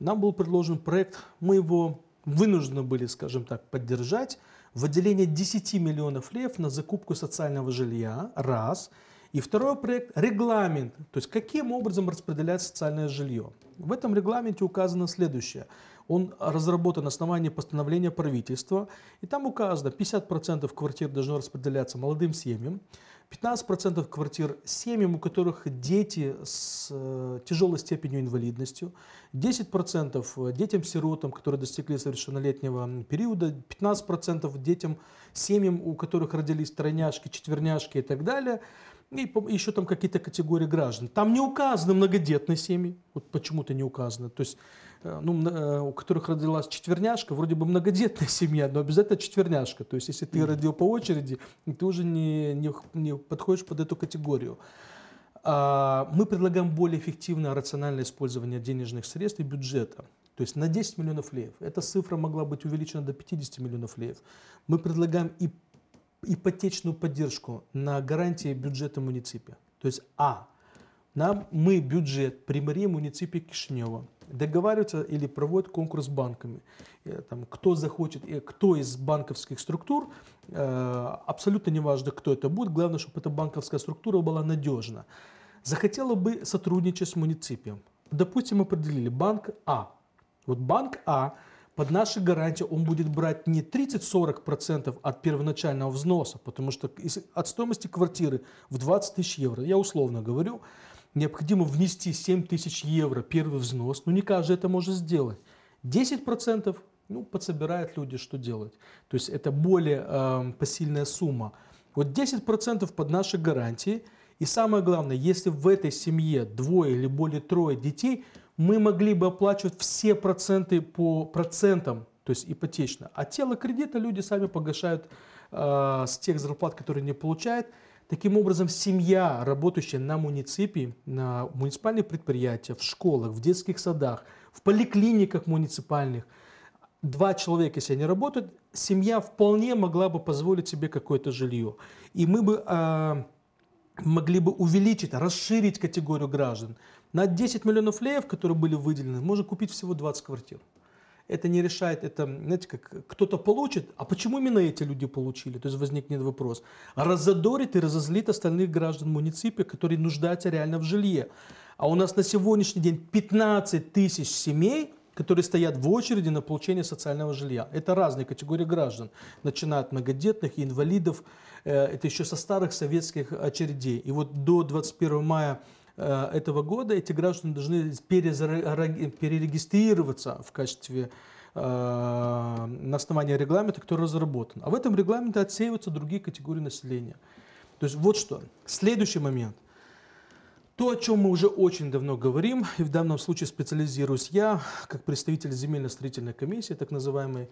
Нам был предложен проект, мы его вынуждены были, скажем так, поддержать, выделение 10 миллионов лев на закупку социального жилья, раз. И второй проект – регламент, то есть каким образом распределять социальное жилье. В этом регламенте указано следующее – он разработан на основании постановления правительства, и там указано, 50% квартир должно распределяться молодым семьям, 15% квартир семьям, у которых дети с э, тяжелой степенью инвалидностью, 10% детям-сиротам, которые достигли совершеннолетнего периода, 15% детям, семьям, у которых родились тройняшки, четверняшки и так далее, и еще там какие-то категории граждан. Там не указаны многодетные семьи, вот почему-то не указано. То есть Э, ну, э, у которых родилась четверняшка, вроде бы многодетная *laughs* семья, но обязательно четверняшка. То есть, если ты родил по очереди, ты уже не, не, не подходишь под эту категорию. А, мы предлагаем более эффективное рациональное использование денежных средств и бюджета. То есть на 10 миллионов леев. Эта цифра могла быть увеличена до 50 миллионов леев. Мы предлагаем и ипотечную поддержку на гарантии бюджета муниципия. То есть, а, нам мы бюджет при мэрии муниципии Кишинева договариваются или проводят конкурс с банками. Э, там, кто захочет, э, кто из банковских структур, э, абсолютно не важно, кто это будет, главное, чтобы эта банковская структура была надежна. Захотела бы сотрудничать с муниципием. Допустим, определили банк А. Вот банк А под наши гарантии он будет брать не 30-40% от первоначального взноса, потому что от стоимости квартиры в 20 тысяч евро, я условно говорю, необходимо внести 7 тысяч евро первый взнос, но ну, не каждый это может сделать. 10% ну, подсобирают люди, что делать. То есть это более э, посильная сумма. Вот 10% под наши гарантии. И самое главное, если в этой семье двое или более трое детей, мы могли бы оплачивать все проценты по процентам, то есть ипотечно. А тело кредита люди сами погашают э, с тех зарплат, которые не получают – Таким образом, семья, работающая на муниципе, на муниципальных предприятиях, в школах, в детских садах, в поликлиниках муниципальных, два человека, если они работают, семья вполне могла бы позволить себе какое-то жилье. И мы бы э, могли бы увеличить, расширить категорию граждан. На 10 миллионов леев, которые были выделены, можно купить всего 20 квартир это не решает, это, знаете, как кто-то получит, а почему именно эти люди получили? То есть возникнет вопрос. Разодорит и разозлит остальных граждан муниципия, которые нуждаются реально в жилье. А у нас на сегодняшний день 15 тысяч семей, которые стоят в очереди на получение социального жилья. Это разные категории граждан, начиная от многодетных и инвалидов, э, это еще со старых советских очередей. И вот до 21 мая Э, этого года эти граждане должны перерегистрироваться в качестве э, на основании регламента, который разработан. А в этом регламенте отсеиваются другие категории населения. То есть вот что. Следующий момент. То, о чем мы уже очень давно говорим, и в данном случае специализируюсь я, как представитель земельно-строительной комиссии, так называемой,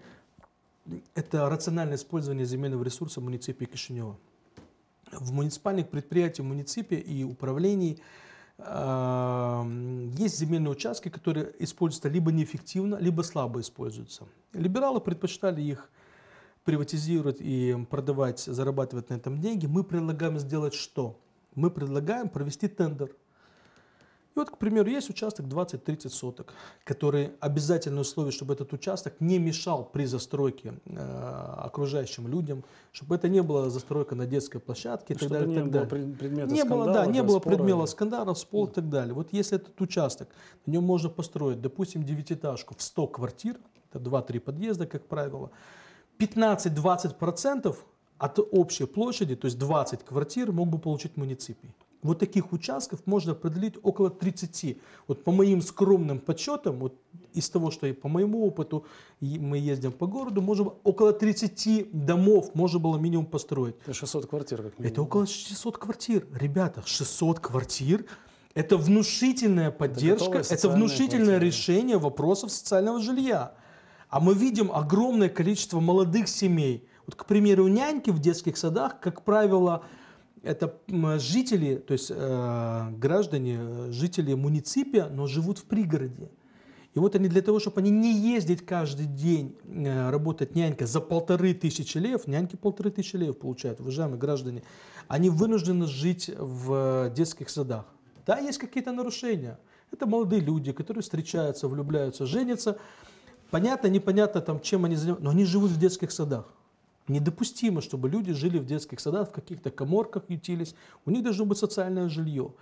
это рациональное использование земельного ресурса в муниципии Кишинева. В муниципальных предприятиях, в муниципе и управлении – есть земельные участки, которые используются либо неэффективно, либо слабо используются. Либералы предпочитали их приватизировать и продавать, зарабатывать на этом деньги. Мы предлагаем сделать что? Мы предлагаем провести тендер и вот, к примеру, есть участок 20-30 соток, который обязательное условие, чтобы этот участок не мешал при застройке э, окружающим людям, чтобы это не было застройка на детской площадке и так далее. Не так было далее. предмета не было, да, не было предмета скандалов, спол и так далее. Вот если этот участок, на нем можно построить, допустим, девятиэтажку в 100 квартир, это 2-3 подъезда, как правило, 15-20% от общей площади, то есть 20 квартир, мог бы получить муниципий вот таких участков можно определить около 30. Вот по моим скромным подсчетам, вот из того, что и по моему опыту мы ездим по городу, можно около 30 домов можно было минимум построить. Это 600 квартир как минимум. Это около 600 квартир. Ребята, 600 квартир – это внушительная поддержка, это, это внушительное квартира. решение вопросов социального жилья. А мы видим огромное количество молодых семей. Вот, к примеру, няньки в детских садах, как правило, это жители, то есть э, граждане, жители муниципия, но живут в пригороде. И вот они для того, чтобы они не ездить каждый день э, работать нянька за полторы тысячи лев, няньки полторы тысячи лев получают, уважаемые граждане, они вынуждены жить в э, детских садах. Да, есть какие-то нарушения. Это молодые люди, которые встречаются, влюбляются, женятся. Понятно, непонятно, там, чем они занимаются, но они живут в детских садах. Недопустимо, чтобы люди жили в детских садах, в каких-то коморках ютились. У них должно быть социальное жилье.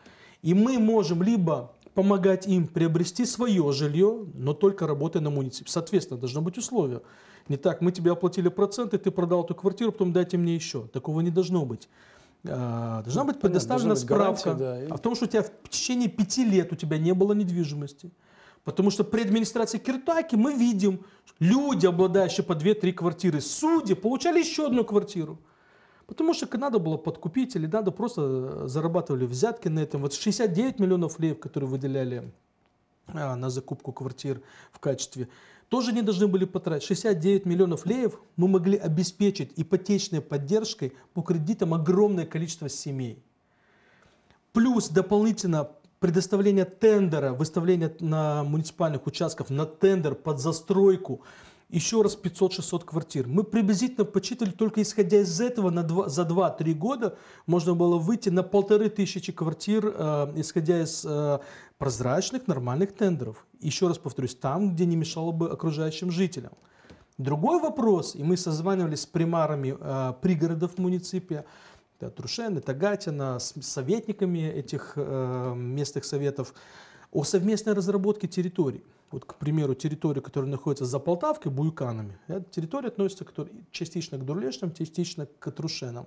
И мы можем либо помогать им приобрести свое жилье, но только работая на муниципе. Соответственно, должно быть условие. Не так, мы тебе оплатили проценты, ты продал эту квартиру, потом дайте мне еще. Такого не должно быть. А, должна быть ну, предоставлена Понятно, должна быть справка гарантия, да, и... о том, что у тебя в течение пяти лет у тебя не было недвижимости. Потому что при администрации Киртаки мы видим, люди, обладающие по 2-3 квартиры, судьи, получали еще одну квартиру. Потому что надо было подкупить или надо просто э, зарабатывали взятки на этом. Вот 69 миллионов леев, которые выделяли а, на закупку квартир в качестве, тоже не должны были потратить. 69 миллионов леев мы могли обеспечить ипотечной поддержкой по кредитам огромное количество семей. Плюс дополнительно предоставление тендера, выставление на муниципальных участков на тендер под застройку еще раз 500-600 квартир. Мы приблизительно почитали только исходя из этого, на 2, за 2-3 года можно было выйти на полторы тысячи квартир, э, исходя из э, прозрачных, нормальных тендеров. Еще раз повторюсь, там, где не мешало бы окружающим жителям. Другой вопрос, и мы созванивались с примарами э, пригородов муниципия, да, Трушен, Тагатина, с советниками этих э, местных советов, о совместной разработке территорий. Вот, к примеру, территория, которая находится за Полтавкой, Буйканами, Эта территория относится к, частично к Дурлешным, частично к Трушенам.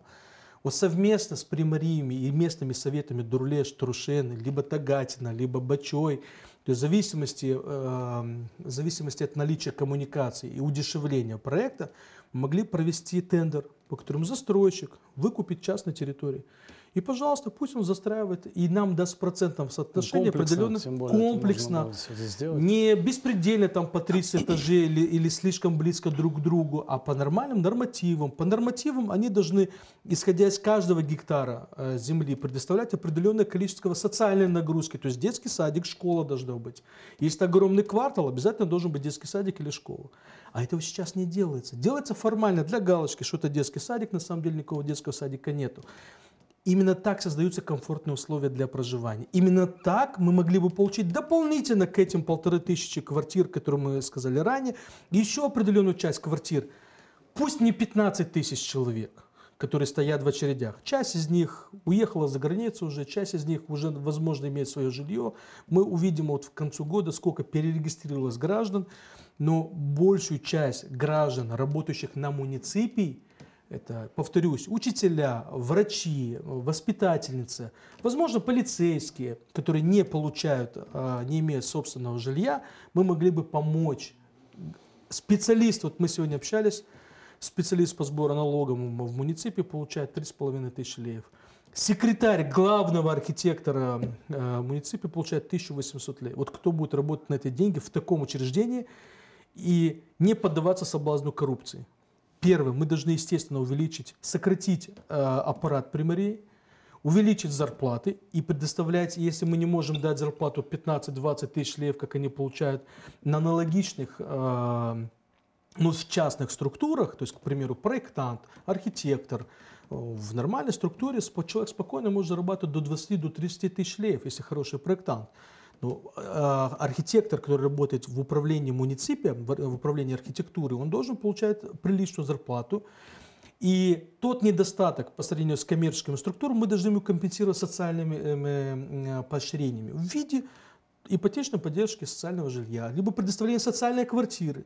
Вот совместно с примариями и местными советами Дурлеш, Трушен, либо Тагатина, либо Бачой, то есть в зависимости, э, в зависимости от наличия коммуникации и удешевления проекта, могли провести тендер, по которому застройщик выкупит частную территорию. И, пожалуйста, пусть он застраивает и нам даст процентном соотношении определенно комплексно, не беспредельно там по 30 этажей или, или слишком близко друг к другу, а по нормальным нормативам. По нормативам они должны, исходя из каждого гектара э, земли, предоставлять определенное количество социальной нагрузки. То есть детский садик, школа должна быть. Если огромный квартал, обязательно должен быть детский садик или школа. А этого сейчас не делается. Делается формально для галочки, что это детский садик, на самом деле никакого детского садика нету. Именно так создаются комфортные условия для проживания. Именно так мы могли бы получить дополнительно к этим полторы тысячи квартир, которые мы сказали ранее, еще определенную часть квартир. Пусть не 15 тысяч человек, которые стоят в очередях. Часть из них уехала за границу уже, часть из них уже, возможно, имеет свое жилье. Мы увидим вот в концу года, сколько перерегистрировалось граждан, но большую часть граждан, работающих на муниципии, это, повторюсь, учителя, врачи, воспитательницы, возможно, полицейские, которые не получают, а, не имеют собственного жилья, мы могли бы помочь. Специалист, вот мы сегодня общались, специалист по сбору налогов в муниципе получает 3,5 тысячи леев. Секретарь главного архитектора э, а, муниципия получает 1800 леев. Вот кто будет работать на эти деньги в таком учреждении и не поддаваться соблазну коррупции? Первое, мы должны, естественно, увеличить, сократить э, аппарат примарии, увеличить зарплаты и предоставлять, если мы не можем дать зарплату 15-20 тысяч лев, как они получают на аналогичных, э, ну, в частных структурах, то есть, к примеру, проектант, архитектор, э, в нормальной структуре человек спокойно может зарабатывать до 20-30 до тысяч лев, если хороший проектант. Ну, а, архитектор, который работает в управлении муниципия, в управлении архитектуры, он должен получать приличную зарплату. И тот недостаток по сравнению с коммерческими структурами мы должны ему компенсировать социальными эм, э, э, поощрениями в виде ипотечной поддержки социального жилья, либо предоставления социальной квартиры.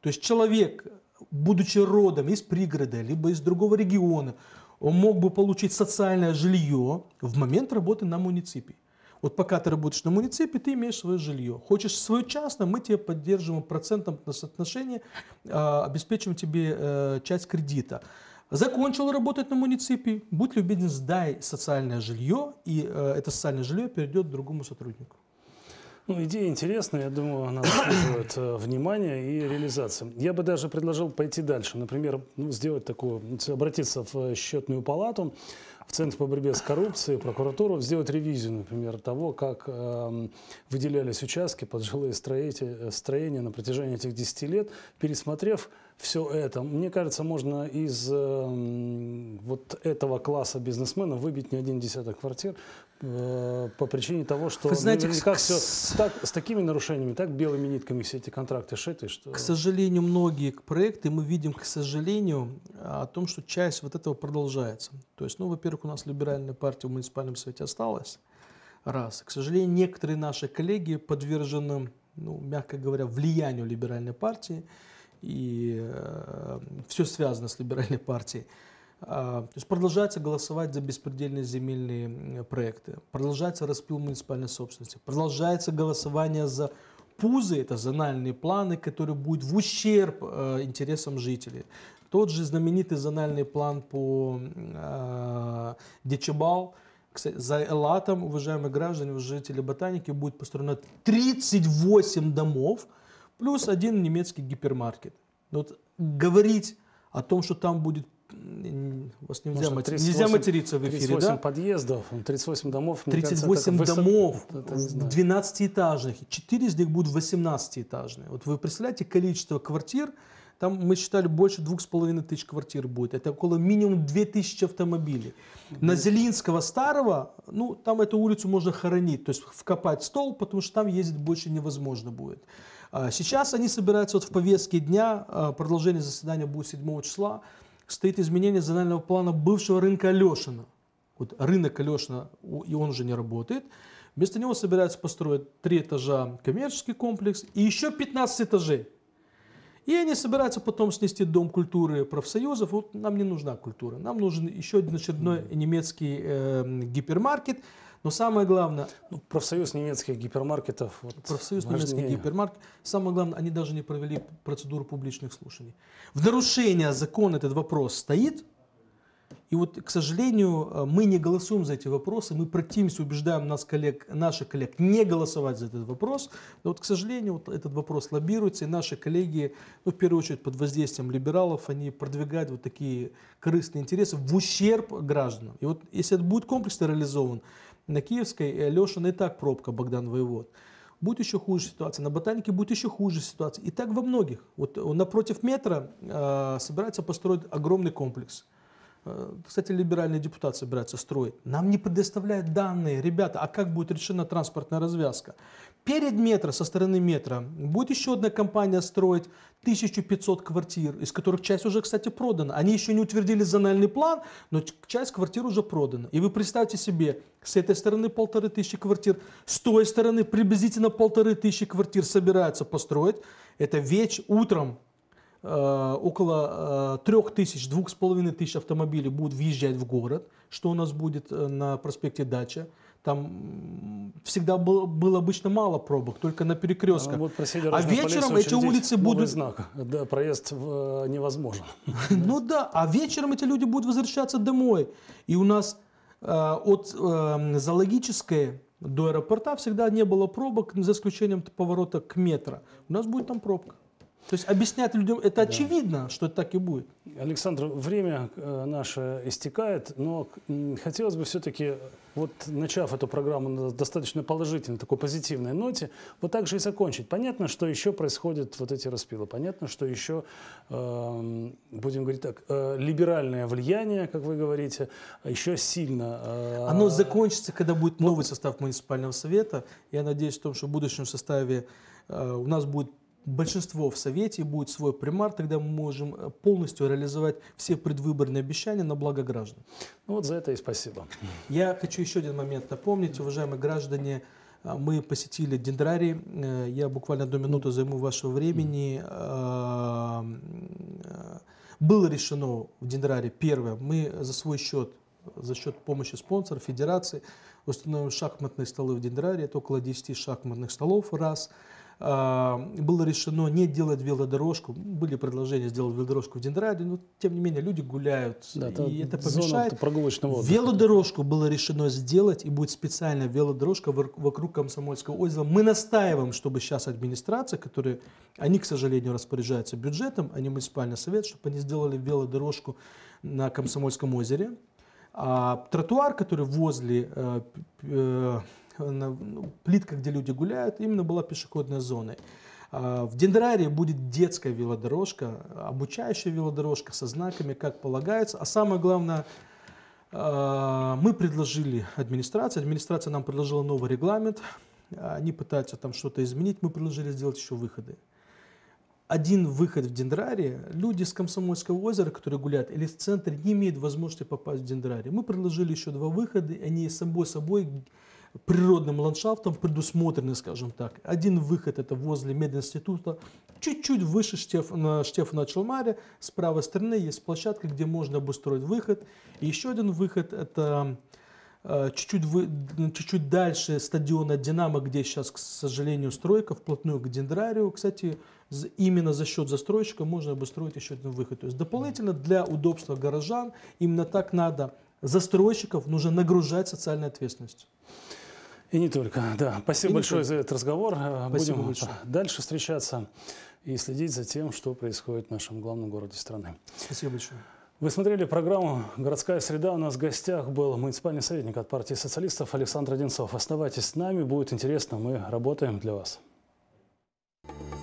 То есть человек, будучи родом из пригорода, либо из другого региона, он мог бы получить социальное жилье в момент работы на муниципии. Вот пока ты работаешь на муниципе, ты имеешь свое жилье. Хочешь свое частное, мы тебе поддерживаем процентом на соотношение, а, обеспечиваем тебе э, часть кредита. Закончил работать на муниципе, будь любезен, сдай социальное жилье, и э, это социальное жилье перейдет другому сотруднику. Ну, идея интересная, я думаю, она заслуживает э, внимания и реализации. Я бы даже предложил пойти дальше, например, ну, сделать такую, обратиться в счетную палату, в Центр по борьбе с коррупцией, прокуратуру, сделать ревизию, например, того, как э, выделялись участки под жилые э, строения на протяжении этих 10 лет, пересмотрев все это. Мне кажется, можно из э, вот этого класса бизнесмена выбить не один десяток квартир, Э, по причине того, что Вы знаете, наверняка к... все так, с такими нарушениями, так белыми нитками все эти контракты шиты, что... К сожалению, многие проекты мы видим, к сожалению, о том, что часть вот этого продолжается. То есть, ну, во-первых, у нас либеральная партия в муниципальном совете осталась, раз. К сожалению, некоторые наши коллеги подвержены, ну, мягко говоря, влиянию либеральной партии, и э, все связано с либеральной *laughs* партией. А, то есть продолжается голосовать за беспредельные земельные проекты, продолжается распил муниципальной собственности, продолжается голосование за пузы, это зональные планы, которые будут в ущерб э, интересам жителей. Тот же знаменитый зональный план по э, а, Дечебал, кстати, за Элатом, уважаемые граждане, жители Ботаники, будет построено 38 домов, плюс один немецкий гипермаркет. Вот говорить о том, что там будет вас нельзя, Можно, 38, нельзя материться в эфире, 38 да? подъездов, 38 домов. 38 кажется, домов, высоко, 12-этажных, 4 из них будут 18-этажные. Вот вы представляете количество квартир, там мы считали больше 2,5 тысяч квартир будет, это около минимум 2 тысячи автомобилей. На Зелинского старого, ну там эту улицу можно хоронить, то есть вкопать стол, потому что там ездить больше невозможно будет. Сейчас они собираются вот в повестке дня, продолжение заседания будет 7 числа, стоит изменение зонального плана бывшего рынка Алешина. Вот рынок Алешина, и он уже не работает. Вместо него собираются построить три этажа коммерческий комплекс и еще 15 этажей. И они собираются потом снести Дом культуры профсоюзов. Вот нам не нужна культура, нам нужен еще один очередной немецкий э, гипермаркет – но самое главное... Ну, профсоюз немецких гипермаркетов... Вот профсоюз важнее. немецких гипермаркетов. Самое главное, они даже не провели процедуру публичных слушаний. В нарушение закона этот вопрос стоит. И вот, к сожалению, э, мы не голосуем за эти вопросы, мы противимся, убеждаем нас коллег, наших коллег не голосовать за этот вопрос. Но вот, к сожалению, вот этот вопрос лоббируется, и наши коллеги, ну, в первую очередь, под воздействием либералов, они продвигают вот такие корыстные интересы в ущерб гражданам. И вот если это будет комплексно реализован, на Киевской Алешин ну и так пробка Богдан Воевод. Будет еще хуже ситуация. На Ботанике будет еще хуже ситуация. И так во многих. Вот э, напротив метра э, собирается построить огромный комплекс. Э, кстати, либеральные депутаты собираются строить. Нам не предоставляют данные. Ребята, а как будет решена транспортная развязка? Перед метро, со стороны метро, будет еще одна компания строить 1500 квартир, из которых часть уже, кстати, продана. Они еще не утвердили зональный план, но часть квартир уже продана. И вы представьте себе, с этой стороны полторы тысячи квартир, с той стороны приблизительно полторы тысячи квартир собираются построить. Это веч утром э, около э, трех тысяч, двух с половиной тысяч автомобилей будут въезжать в город, что у нас будет э, на проспекте Дача там всегда был, было обычно мало пробок, только на перекрестках. А, вот а вечером эти улицы будут... знак, да, проезд э, невозможен. *laughs* Ну да, а вечером эти люди будут возвращаться домой. И у нас э, от э, зоологической до аэропорта всегда не было пробок, за исключением поворота к метро. У нас будет там пробка. То есть объяснять людям, это да. очевидно, что так и будет. Александр, время э, наше истекает, но хотелось бы все-таки, вот начав эту программу на достаточно положительной, такой позитивной ноте, вот так же и закончить. Понятно, что еще происходят вот эти распилы, понятно, что еще, эм, будем говорить так, э, либеральное влияние, как вы говорите, еще сильно... Э, Оно закончится, когда будет новый состав муниципального совета. Я надеюсь в том, что в будущем составе у нас будет большинство в Совете будет свой примар, тогда мы можем э, полностью реализовать все предвыборные обещания на благо граждан. Ну вот за это и спасибо. Я хочу еще один момент напомнить, уважаемые граждане, э, мы посетили Дендрарий, э, я буквально одну минуту займу вашего времени. Было решено в Дендрарии, первое, мы за свой счет, за счет помощи спонсоров, федерации, установим шахматные столы в Дендрарии, это около 10 шахматных столов, раз – а, было решено не делать велодорожку. Были предложения сделать велодорожку в Дендраде, но тем не менее люди гуляют, да, и это помешает. велодорожку было решено сделать, и будет специальная велодорожка вокруг Комсомольского озера. Мы настаиваем, чтобы сейчас администрация, которые, они, к сожалению, распоряжаются бюджетом, а не муниципальный совет, чтобы они сделали велодорожку на Комсомольском озере. А тротуар, который возле э, э, ну, плитка, где люди гуляют, именно была пешеходной зоной. А, в Дендрарии будет детская велодорожка, обучающая велодорожка со знаками, как полагается. А самое главное, а, мы предложили администрации, администрация нам предложила новый регламент, они пытаются там что-то изменить, мы предложили сделать еще выходы. Один выход в Дендрарии, люди с Комсомольского озера, которые гуляют, или в центре, не имеют возможности попасть в Дендрарии. Мы предложили еще два выхода, они с собой собой природным ландшафтом предусмотрены, скажем так. Один выход это возле мединститута, чуть-чуть выше на Штефана, на Челмаря, с правой стороны есть площадка, где можно обустроить выход. И еще один выход это э, чуть-чуть, чуть-чуть дальше стадиона «Динамо», где сейчас, к сожалению, стройка, вплотную к дендрарию. Кстати, именно за счет застройщика можно обустроить еще один выход. То есть дополнительно для удобства горожан именно так надо. Застройщиков нужно нагружать социальной ответственностью. И не только, да. Спасибо и большое за этот разговор. Э, спасибо Будем большое. дальше встречаться и следить за тем, что происходит в нашем главном городе страны. Спасибо большое. Вы смотрели программу «Городская среда». У нас в гостях был муниципальный советник от партии социалистов Александр Одинцов. Оставайтесь с нами, будет интересно, мы работаем для вас. Thank you.